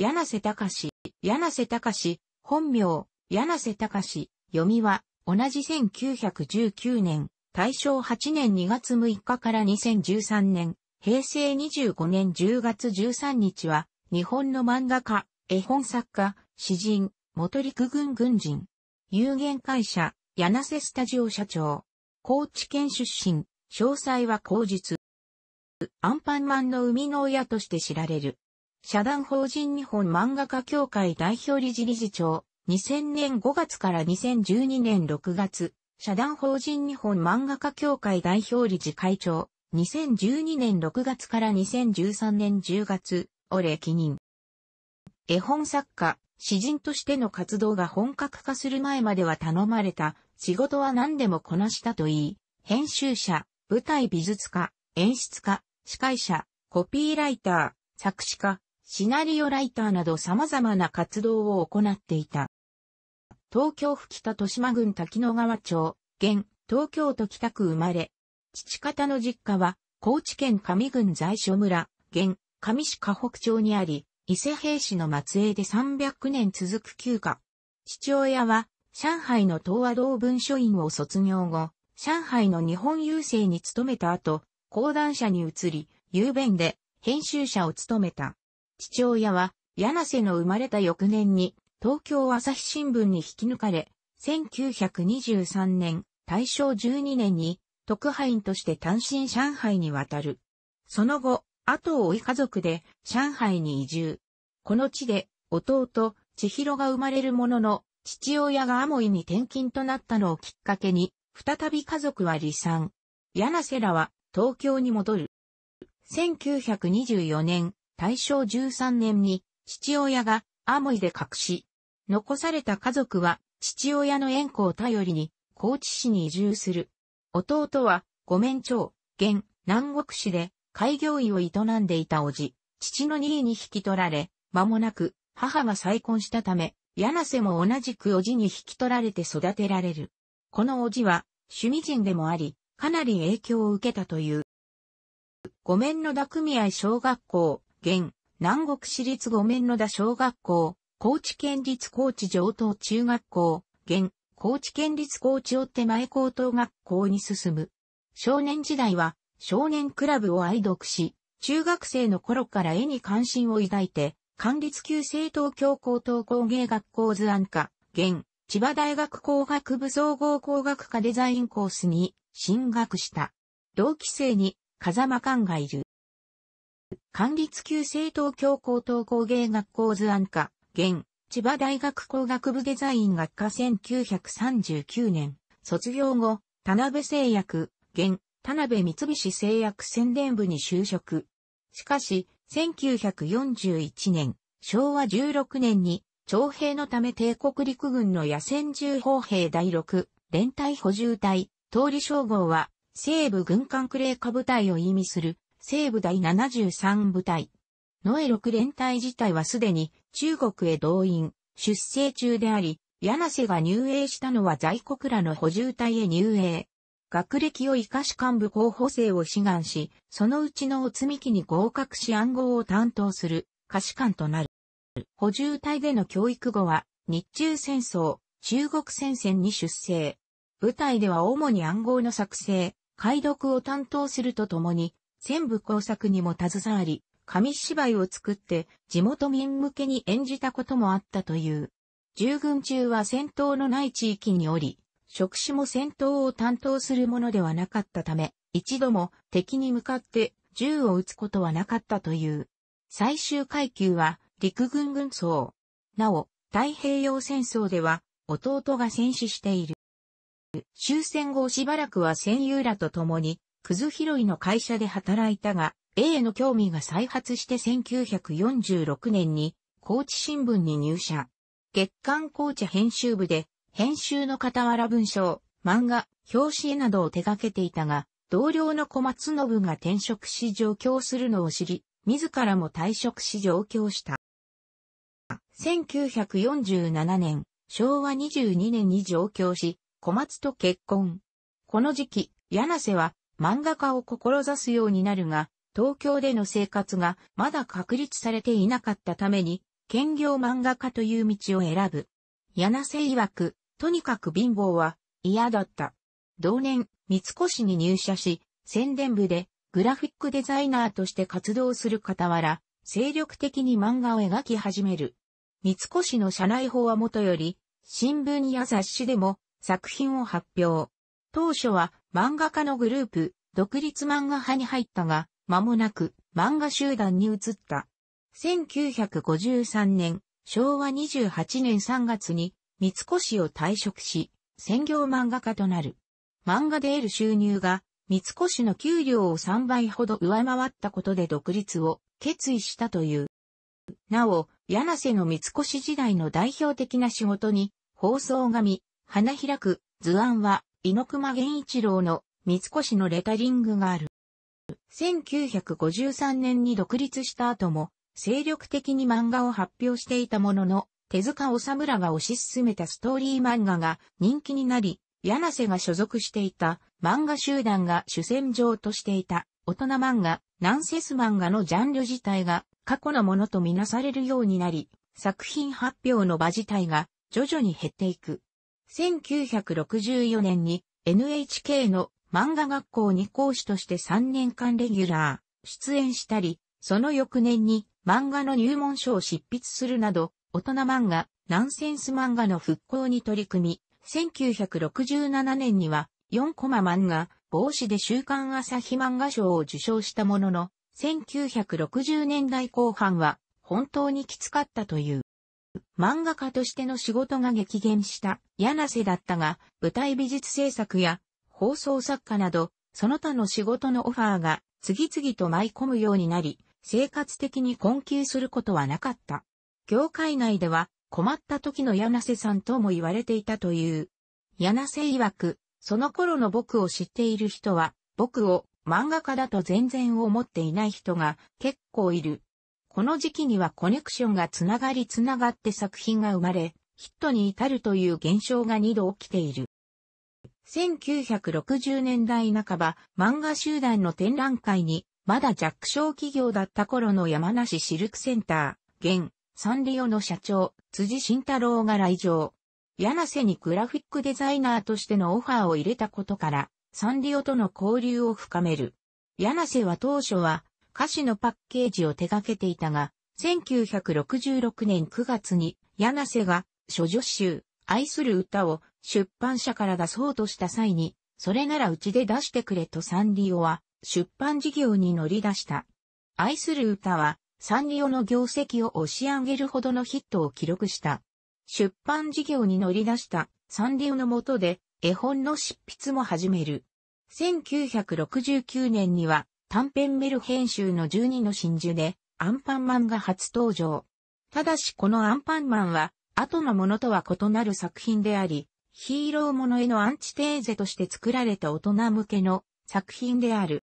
柳瀬隆、柳瀬隆、本名、柳瀬隆、読みは、同じ1919年、大正8年2月6日から2013年、平成25年10月13日は、日本の漫画家、絵本作家、詩人、元陸軍軍人、有限会社、柳瀬スタジオ社長、高知県出身、詳細は口述。アンパンマンの生みの親として知られる。社団法人日本漫画家協会代表理事理事長、2000年5月から2012年6月、社団法人日本漫画家協会代表理事会長、2012年6月から2013年10月、お礼記任。絵本作家、詩人としての活動が本格化する前までは頼まれた、仕事は何でもこなしたと言い、編集者、舞台美術家、演出家、司会者、コピーライター、作詞家、シナリオライターなど様々な活動を行っていた。東京府北豊島郡滝野川町、現、東京都北区生まれ。父方の実家は、高知県上郡在所村、現、上市河北町にあり、伊勢平市の末裔で300年続く旧家。父親は、上海の東和道文書院を卒業後、上海の日本郵政に勤めた後、講談社に移り、郵便で編集者を務めた。父親は、柳瀬の生まれた翌年に、東京朝日新聞に引き抜かれ、1923年、大正12年に、特派員として単身上海に渡る。その後、後を追い家族で上海に移住。この地で弟、千尋が生まれるものの、父親がアモイに転勤となったのをきっかけに、再び家族は離散。柳瀬らは東京に戻る。1924年、大正13年に父親がアモイで隠し、残された家族は父親の縁故を頼りに高知市に移住する。弟は五面町、現南国市で開業医を営んでいた叔父、父の位に引き取られ、間もなく母が再婚したため、柳瀬も同じく叔父に引き取られて育てられる。この叔父は趣味人でもあり、かなり影響を受けたという。五面野田組合小学校、現、南国市立五面野田小学校、高知県立高知上等中学校、現、高知県立高知を手前高等学校に進む。少年時代は、少年クラブを愛読し、中学生の頃から絵に関心を抱いて、管立級生東京高等工芸学校図案科、現、千葉大学工学部総合工学科デザインコースに進学した。同期生に風間勘がいる。管理級政党教高等工芸学校図案科、現、千葉大学工学部デザイン学科1939年、卒業後、田辺製薬、現、田辺三菱製薬宣伝部に就職。しかし、1941年、昭和16年に、徴兵のため帝国陸軍の野戦銃砲兵第6、連隊補充隊、通り称号は、西部軍艦クレー下部隊を意味する、西部第73部隊。ノエ6連隊自体はすでに中国へ動員、出征中であり、柳瀬が入営したのは在国らの補充隊へ入営。学歴を生かし幹部候補生を志願し、そのうちのお積み機に合格し暗号を担当する、可視官となる。補充隊での教育後は、日中戦争、中国戦線に出征。部隊では主に暗号の作成、解読を担当するとともに、全部工作にも携わり、紙芝居を作って地元民向けに演じたこともあったという。従軍中は戦闘のない地域におり、職種も戦闘を担当するものではなかったため、一度も敵に向かって銃を撃つことはなかったという。最終階級は陸軍軍曹。なお、太平洋戦争では弟が戦死している。終戦後しばらくは戦友らと共にくず拾いの会社で働いたが、A への興味が再発して1946年に、高知新聞に入社。月刊高知編集部で、編集の傍ら文章、漫画、表紙絵などを手掛けていたが、同僚の小松信が転職し上京するのを知り、自らも退職し上京した。1947年、昭和22年に上京し、小松と結婚。この時期、柳瀬は漫画家を志すようになるが、東京での生活がまだ確立されていなかったために、兼業漫画家という道を選ぶ。柳瀬曰く、とにかく貧乏は嫌だった。同年、三越に入社し、宣伝部でグラフィックデザイナーとして活動する傍ら、精力的に漫画を描き始める。三越の社内法はもとより、新聞や雑誌でも作品を発表。当初は漫画家のグループ、独立漫画派に入ったが、間もなく漫画集団に移った。1953年、昭和28年3月に三越を退職し、専業漫画家となる。漫画で得る収入が三越の給料を3倍ほど上回ったことで独立を決意したという。なお、柳瀬の三越時代の代表的な仕事に、放送紙、花開く、図案は、猪熊源一郎の三越のレタリングがある。1953年に独立した後も、精力的に漫画を発表していたものの、手塚治虫らが推し進めたストーリー漫画が人気になり、柳瀬が所属していた漫画集団が主戦場としていた大人漫画、ナンセス漫画のジャンル自体が過去のものとみなされるようになり、作品発表の場自体が徐々に減っていく。1964年に NHK の漫画学校に講師として3年間レギュラー、出演したり、その翌年に漫画の入門書を執筆するなど、大人漫画、ナンセンス漫画の復興に取り組み、1967年には4コマ漫画、帽子で週刊朝日漫画賞を受賞したものの、1960年代後半は本当にきつかったという。漫画家としての仕事が激減した柳瀬だったが、舞台美術制作や放送作家など、その他の仕事のオファーが次々と舞い込むようになり、生活的に困窮することはなかった。業界内では困った時の柳瀬さんとも言われていたという。柳瀬曰く、その頃の僕を知っている人は、僕を漫画家だと全然思っていない人が結構いる。この時期にはコネクションがつながりつながって作品が生まれ、ヒットに至るという現象が二度起きている。1960年代半ば、漫画集団の展覧会に、まだ弱小企業だった頃の山梨シルクセンター、現、サンリオの社長、辻慎太郎が来場。柳瀬にグラフィックデザイナーとしてのオファーを入れたことから、サンリオとの交流を深める。柳瀬は当初は、歌詞のパッケージを手掛けていたが、1966年9月に柳瀬が諸女集、愛する歌を出版社から出そうとした際に、それならうちで出してくれとサンリオは出版事業に乗り出した。愛する歌はサンリオの業績を押し上げるほどのヒットを記録した。出版事業に乗り出したサンリオの下で絵本の執筆も始める。1969年には短編メル編集の12の真珠で、アンパンマンが初登場。ただしこのアンパンマンは、後のものとは異なる作品であり、ヒーローものへのアンチテーゼとして作られた大人向けの作品である。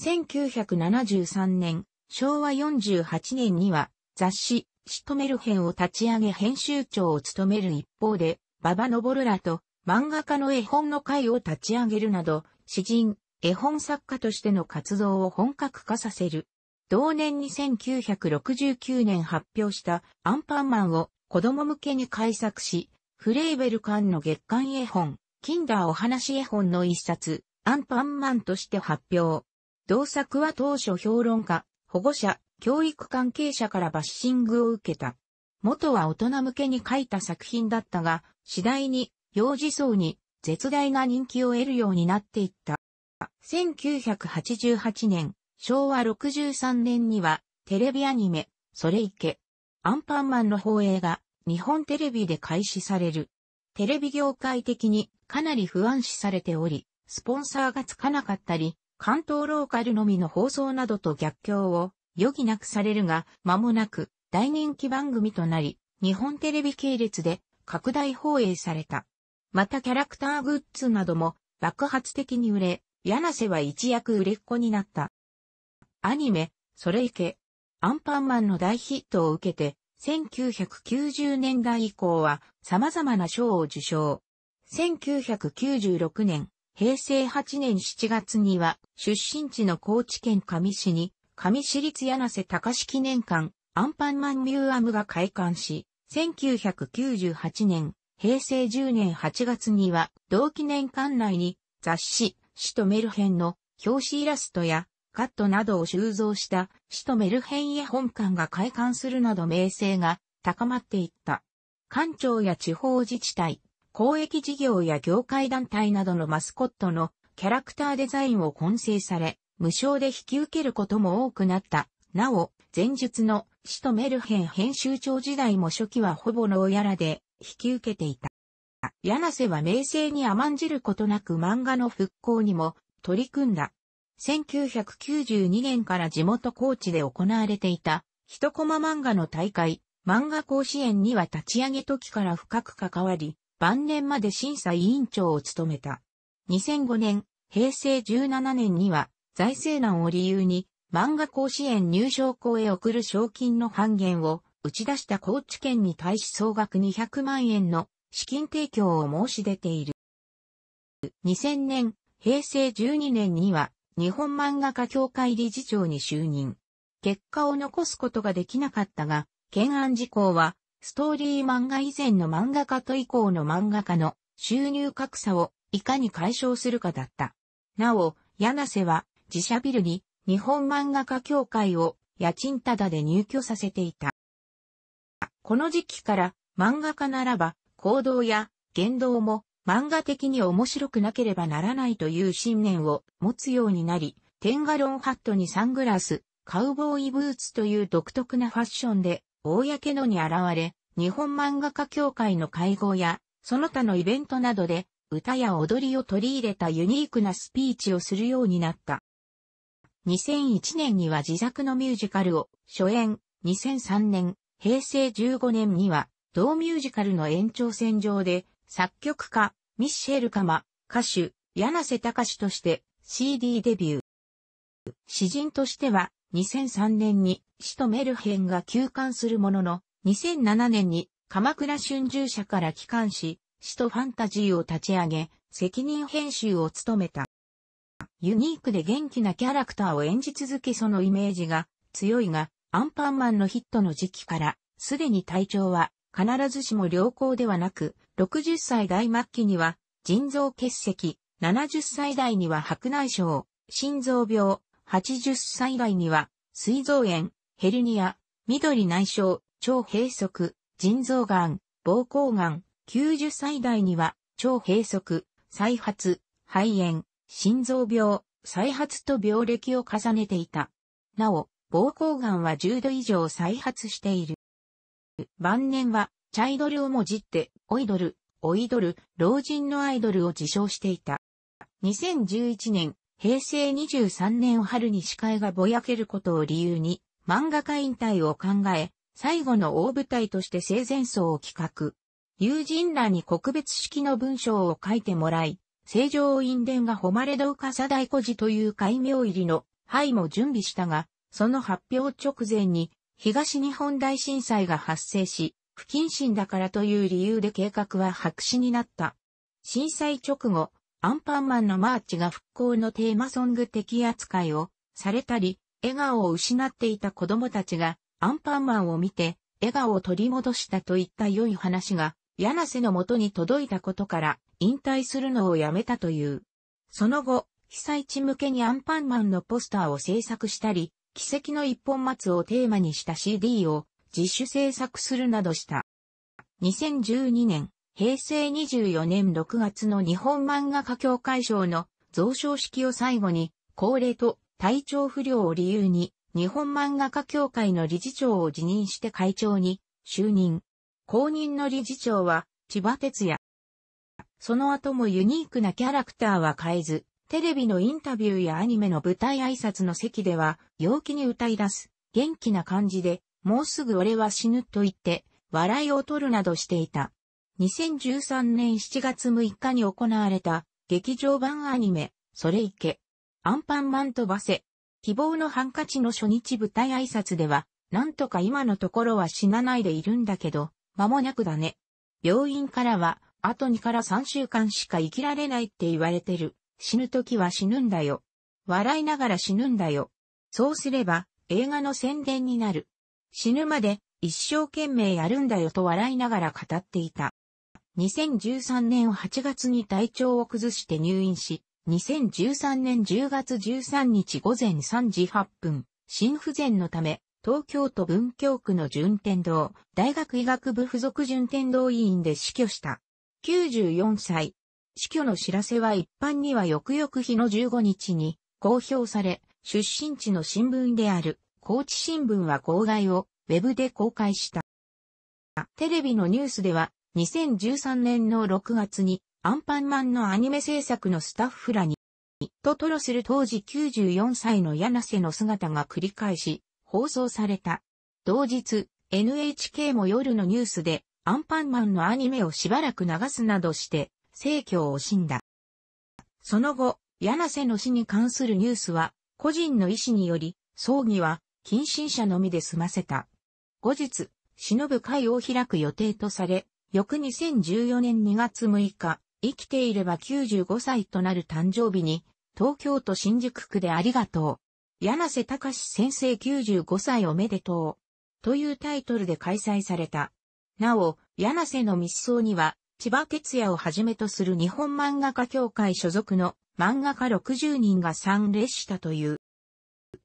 1973年、昭和48年には雑誌、シトメル編を立ち上げ編集長を務める一方で、ババノボルラと漫画家の絵本の会を立ち上げるなど、詩人、絵本作家としての活動を本格化させる。同年に1969年発表したアンパンマンを子供向けに改作し、フレーベル館の月間絵本、キンダーお話絵本の一冊、アンパンマンとして発表。同作は当初評論家、保護者、教育関係者からバッシングを受けた。元は大人向けに書いた作品だったが、次第に幼児層に絶大な人気を得るようになっていった。。1988年、昭和63年には、テレビアニメ、それいけ、アンパンマンの放映が、日本テレビで開始される。テレビ業界的にかなり不安視されており、スポンサーがつかなかったり、関東ローカルのみの放送などと逆境を余儀なくされるが、間もなく大人気番組となり、日本テレビ系列で拡大放映された。またキャラクターグッズなども爆発的に売れ、柳瀬は一躍売れっ子になった。アニメ、それいけ。アンパンマンの大ヒットを受けて、1990年代以降は様々な賞を受賞。1996年、平成8年7月には、出身地の高知県上市に、上市立柳瀬隆記念館、アンパンマンミューアムが開館し、1998年、平成10年8月には、同記念館内に、雑誌、使徒メルヘンの表紙イラストやカットなどを収蔵した使徒メルヘンへ本館が開館するなど名声が高まっていった。館長や地方自治体、公益事業や業界団体などのマスコットのキャラクターデザインを混成され、無償で引き受けることも多くなった。なお、前述の使徒メルヘン編集長時代も初期はほぼ牢やらで引き受けていた。柳瀬は名声に甘んじることなく漫画の復興にも取り組んだ。1992年から地元高知で行われていた、一コマ漫画の大会、漫画甲子園には立ち上げ時から深く関わり、晩年まで審査委員長を務めた。2005年、平成17年には、財政難を理由に、漫画甲子園入賞校へ送る賞金の半減を打ち出した高知県に対し総額200万円の資金提供を申し出ている。2000年、平成12年には日本漫画家協会理事長に就任。結果を残すことができなかったが、懸案事項は、ストーリー漫画以前の漫画家と以降の漫画家の収入格差をいかに解消するかだった。なお、柳瀬は自社ビルに日本漫画家協会を家賃タダで入居させていた。この時期から漫画家ならば行動や言動も漫画的に面白くなければならないという信念を持つようになり、テンガロンハットにサングラス、カウボーイブーツという独特なファッションで、公のに現れ、日本漫画家協会の会合や、その他のイベントなどで、歌や踊りを取り入れたユニークなスピーチをするようになった。2001年には自作のミュージカルを初演、2003年、平成15年には同ミュージカルの延長線上で、作曲家、ミッシェル・カマ、歌手、柳瀬隆として CD デビュー。詩人としては、2003年に死とメルヘンが休刊するものの、2007年に鎌倉春秋社から帰還し、死とファンタジーを立ち上げ、責任編集を務めた。ユニークで元気なキャラクターを演じ続けそのイメージが強いが、アンパンマンのヒットの時期から、すでに体調は必ずしも良好ではなく、60歳代末期には腎臓結石、70歳代には白内障、心臓病、80歳代には膵臓炎、ヘルニア、緑内障、腸閉塞、腎臓がん、膀胱がん、90歳代には腸閉塞、再発、肺炎、心臓病、再発と病歴を重ねていた。なお、膀胱がんは10度以上再発している。晩年は、チャイドルをもじって、オイドル、オイドル、老人のアイドルを自称していた。2011年、平成23年春に視界がぼやけることを理由に、漫画家引退を考え、最後の大舞台として生前葬を企画。友人らに告別式の文章を書いてもらい、正常院伝が誉れか笠大孤児という改名入りの灰も準備したが、その発表直前に東日本大震災が発生し、不謹慎だからという理由で計画は白紙になった。震災直後、アンパンマンのマーチが復興のテーマソング的扱いをされたり、笑顔を失っていた子供たちがアンパンマンを見て笑顔を取り戻したといった良い話が柳瀬の元に届いたことから引退するのをやめたという。その後、被災地向けにアンパンマンのポスターを制作したり、奇跡の一本松をテーマにした CD を自主制作するなどした。2012年、平成24年6月の日本漫画家協会賞の贈賞式を最後に、高齢と体調不良を理由に、日本漫画家協会の理事長を辞任して会長に就任。公認の理事長は千葉哲也。その後もユニークなキャラクターは変えず、テレビのインタビューやアニメの舞台挨拶の席では、陽気に歌い出す、元気な感じで、もうすぐ俺は死ぬと言って、笑いを取るなどしていた。2013年7月6日に行われた、劇場版アニメ、それいけ。アンパンマンとバセ。希望のハンカチの初日舞台挨拶では、なんとか今のところは死なないでいるんだけど、間もなくだね。病院からは、あと2から3週間しか生きられないって言われてる。死ぬ時は死ぬんだよ。笑いながら死ぬんだよ。そうすれば、映画の宣伝になる。死ぬまで、一生懸命やるんだよと笑いながら語っていた。2013年8月に体調を崩して入院し、2013年10月13日午前3時8分、心不全のため、東京都文京区の順天堂、大学医学部附属順天堂医院で死去した。94歳、死去の知らせは一般には翌々日の15日に公表され、出身地の新聞である高知新聞は号外をウェブで公開した。テレビのニュースでは2013年の6月にアンパンマンのアニメ制作のスタッフらにとトロする当時94歳の柳瀬の姿が繰り返し放送された。同日 NHK も夜のニュースでアンパンマンのアニメをしばらく流すなどして生協を死んだ。その後、柳瀬の死に関するニュースは、個人の意思により、葬儀は、近親者のみで済ませた。後日、忍ぶ会を開く予定とされ、翌2014年2月6日、生きていれば95歳となる誕生日に、東京都新宿区でありがとう。柳瀬隆先生95歳おめでとう。というタイトルで開催された。なお、柳瀬の密葬には、千葉哲也をはじめとする日本漫画家協会所属の漫画家60人が参列したという。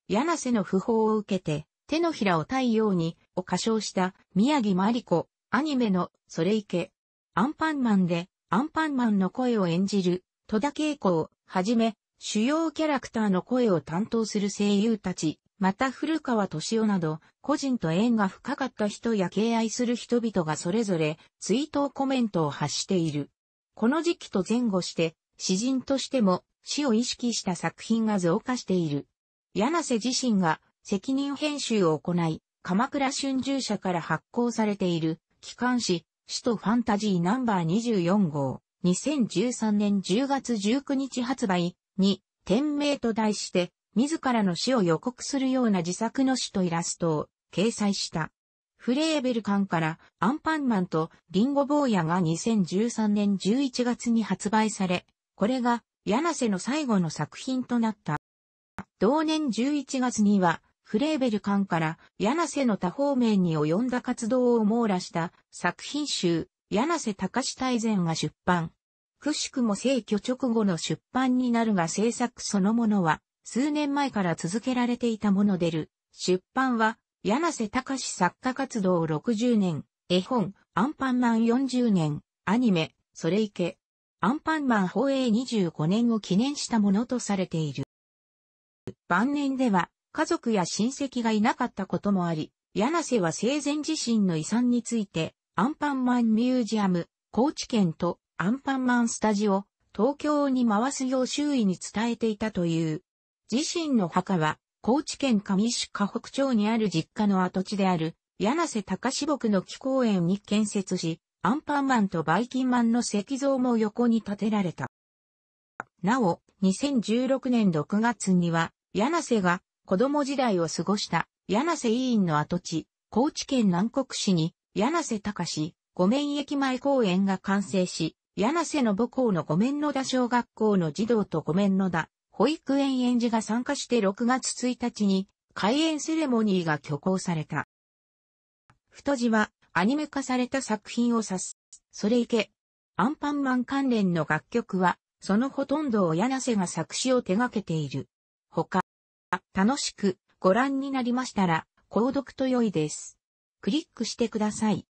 柳瀬の訃報を受けて、手のひらを太陽に、を歌唱した宮城まり子、アニメの、それいけ。アンパンマンで、アンパンマンの声を演じる、戸田恵子をはじめ、主要キャラクターの声を担当する声優たち、また古川敏夫など、個人と縁が深かった人や敬愛する人々がそれぞれ、追悼コメントを発している。この時期と前後して、詩人としても死を意識した作品が増加している。柳瀬自身が責任編集を行い、鎌倉春秋社から発行されている、機関誌、首都ファンタジーナンバー24号、2013年10月19日発売に、天命と題して、自らの死を予告するような自作の死とイラストを掲載した。フレーベル館からアンパンマンとリンゴ坊やが2013年11月に発売され、これが柳瀬の最後の作品となった。同年11月には、フレーベル館から柳瀬の多方面に及んだ活動を網羅した作品集、柳瀬隆史大善が出版。くしくも逝居直後の出版になるが制作そのものは、数年前から続けられていたものでる。出版は、柳瀬隆作家活動60年、絵本、アンパンマン40年、アニメ、それいけ。アンパンマン放映25年を記念したものとされている。晩年では、家族や親戚がいなかったこともあり、柳瀬は生前自身の遺産について、アンパンマンミュージアム、高知県とアンパンマンスタジオ、東京に回すよう周囲に伝えていたという。自身の墓は、高知県上市河北町にある実家の跡地である、柳瀬隆志木の木公園に建設し、アンパンマンとバイキンマンの石像も横に建てられた。なお、2016年6月には、柳瀬が子供時代を過ごした柳瀬委員の跡地、高知県南国市に、柳瀬隆、志、五面駅前公園が完成し、柳瀬の母校の五面野田小学校の児童と五面野田保育園園児が参加して6月1日に開園セレモニーが挙行された。太字はアニメ化された作品を指す。それいけ。アンパンマン関連の楽曲は、そのほとんどを柳瀬が作詞を手掛けている。他、楽しくご覧になりましたら、購読と良いです。クリックしてください。